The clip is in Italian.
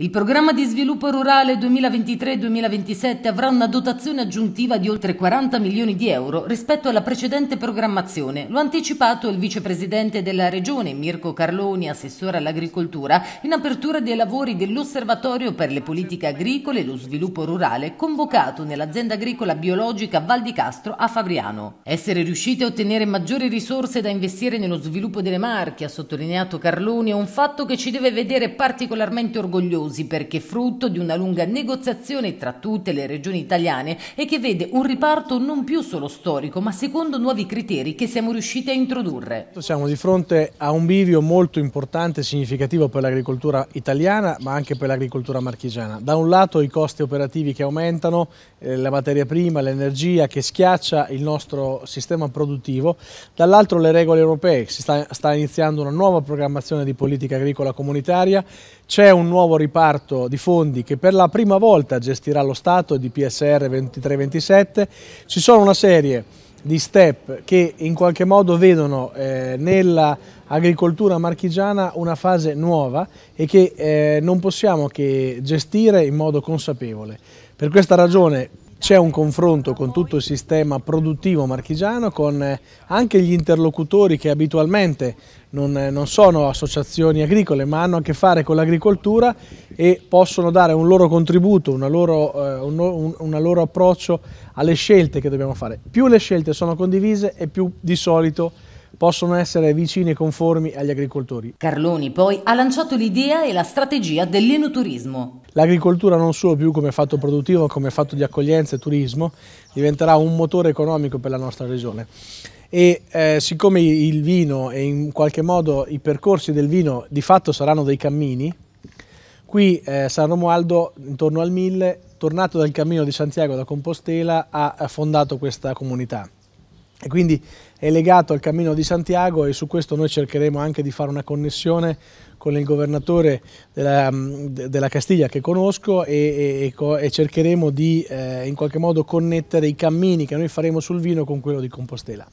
Il programma di sviluppo rurale 2023-2027 avrà una dotazione aggiuntiva di oltre 40 milioni di euro rispetto alla precedente programmazione. Lo ha anticipato il vicepresidente della Regione, Mirko Carloni, assessore all'agricoltura, in apertura dei lavori dell'Osservatorio per le politiche agricole e lo sviluppo rurale, convocato nell'azienda agricola biologica Val di Castro a Fabriano. Essere riusciti a ottenere maggiori risorse da investire nello sviluppo delle marche, ha sottolineato Carloni, è un fatto che ci deve vedere particolarmente orgogliosi costosi perché frutto di una lunga negoziazione tra tutte le regioni italiane e che vede un riparto non più solo storico ma secondo nuovi criteri che siamo riusciti a introdurre. Siamo di fronte a un bivio molto importante e significativo per l'agricoltura italiana ma anche per l'agricoltura marchigiana. Da un lato i costi operativi che aumentano, eh, la materia prima, l'energia che schiaccia il nostro sistema produttivo, dall'altro le regole europee, si sta, sta iniziando una nuova programmazione di politica agricola comunitaria, c'è un nuovo riparto riparto di fondi che per la prima volta gestirà lo Stato di PSR 23-27. Ci sono una serie di step che in qualche modo vedono eh, nell'agricoltura marchigiana una fase nuova e che eh, non possiamo che gestire in modo consapevole. Per questa ragione c'è un confronto con tutto il sistema produttivo marchigiano, con eh, anche gli interlocutori che abitualmente non, eh, non sono associazioni agricole ma hanno a che fare con l'agricoltura e possono dare un loro contributo, un loro, eh, un, un loro approccio alle scelte che dobbiamo fare. Più le scelte sono condivise e più di solito possono essere vicini e conformi agli agricoltori. Carloni poi ha lanciato l'idea e la strategia dell'enoturismo. L'agricoltura non solo più come fatto produttivo, ma come fatto di accoglienza e turismo, diventerà un motore economico per la nostra regione e eh, siccome il vino e in qualche modo i percorsi del vino di fatto saranno dei cammini, qui eh, San Romualdo intorno al 1000, tornato dal cammino di Santiago da Compostela, ha fondato questa comunità e quindi è legato al Cammino di Santiago e su questo noi cercheremo anche di fare una connessione con il governatore della, mm, della Castiglia che conosco e, e, e cercheremo di eh, in qualche modo connettere i cammini che noi faremo sul vino con quello di Compostela.